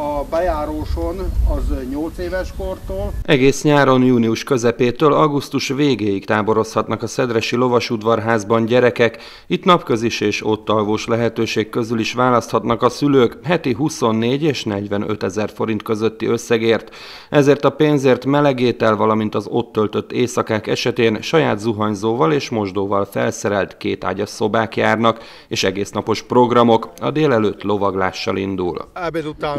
a bejáróson az 8 éves kortól. Egész nyáron, június közepétől augusztus végéig táborozhatnak a Szedresi Lovasudvarházban gyerekek. Itt napközis és ott alvós lehetőség közül is választhatnak a szülők heti 24 és 45 ezer forint közötti összegért. Ezért a pénzért melegétel, valamint az ott töltött éjszakák esetén saját zuhanyzóval és mosdóval felszerelt kétágyas szobák járnak, és egész napos programok a délelőtt lovaglással indul. Ebéd után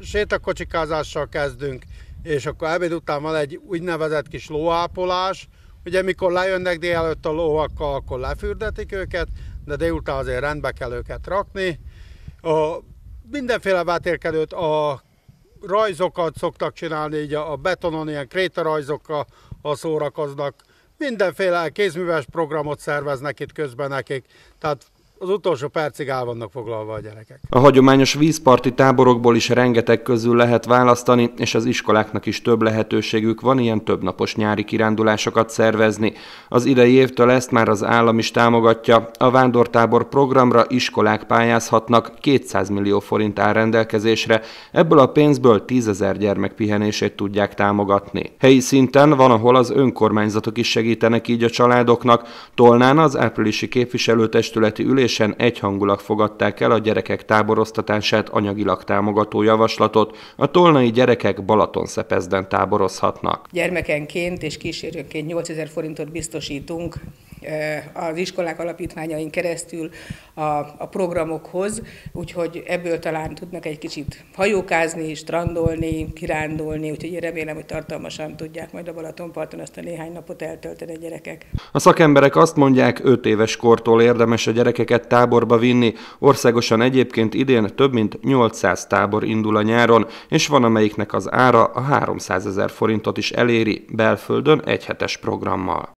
sétakocsikázással kezdünk, és akkor ebéd után van egy úgynevezett kis lóápolás. Ugye mikor lejönnek délelőtt a lóakkal, akkor lefürdetik őket, de délután azért rendbe kell őket rakni. A mindenféle vátérkedőt a rajzokat szoktak csinálni, így a betonon ilyen rajzokkal, a szórakoznak. Mindenféle kézműves programot szerveznek itt közben nekik, tehát az utolsó percig el vannak foglalva a gyerekek. A hagyományos vízparti táborokból is rengeteg közül lehet választani, és az iskoláknak is több lehetőségük van ilyen többnapos nyári kirándulásokat szervezni. Az idei évtől ezt már az állam is támogatja. A vándortábor programra iskolák pályázhatnak, 200 millió forint áll rendelkezésre, ebből a pénzből 10 ezer gyermek pihenését tudják támogatni. Helyi szinten van, ahol az önkormányzatok is segítenek így a családoknak. Tolnán az áprilisi képviselőtestületi ülés ülésen egyhangulag fogadták el a gyerekek táboroztatását anyagilag támogató javaslatot, a tolnai gyerekek szepezden táborozhatnak. Gyermekenként és kísérőként 8000 forintot biztosítunk az iskolák alapítványain keresztül a, a programokhoz, úgyhogy ebből talán tudnak egy kicsit hajókázni, strandolni, kirándulni, úgyhogy én remélem, hogy tartalmasan tudják majd a Balatonparton azt a néhány napot eltölteni a gyerekek. A szakemberek azt mondják, 5 éves kortól érdemes a gyerekeket táborba vinni. Országosan egyébként idén több mint 800 tábor indul a nyáron, és van amelyiknek az ára a 300 ezer forintot is eléri belföldön egyhetes programmal.